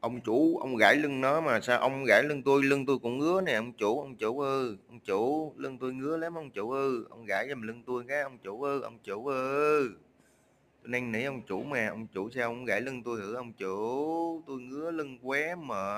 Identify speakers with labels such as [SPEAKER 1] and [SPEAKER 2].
[SPEAKER 1] ông chủ ông gãy lưng nó mà sao ông gãy lưng tôi lưng tôi cũng ngứa nè ông chủ ông chủ ơi ông chủ lưng tôi ngứa lắm ông chủ ơi ông gãy giùm lưng tôi cái ông chủ ơi ông chủ ơi tôi năn nỉ ông chủ mà ông chủ sao ông gãy lưng tôi thử ông chủ tôi ngứa lưng quá mà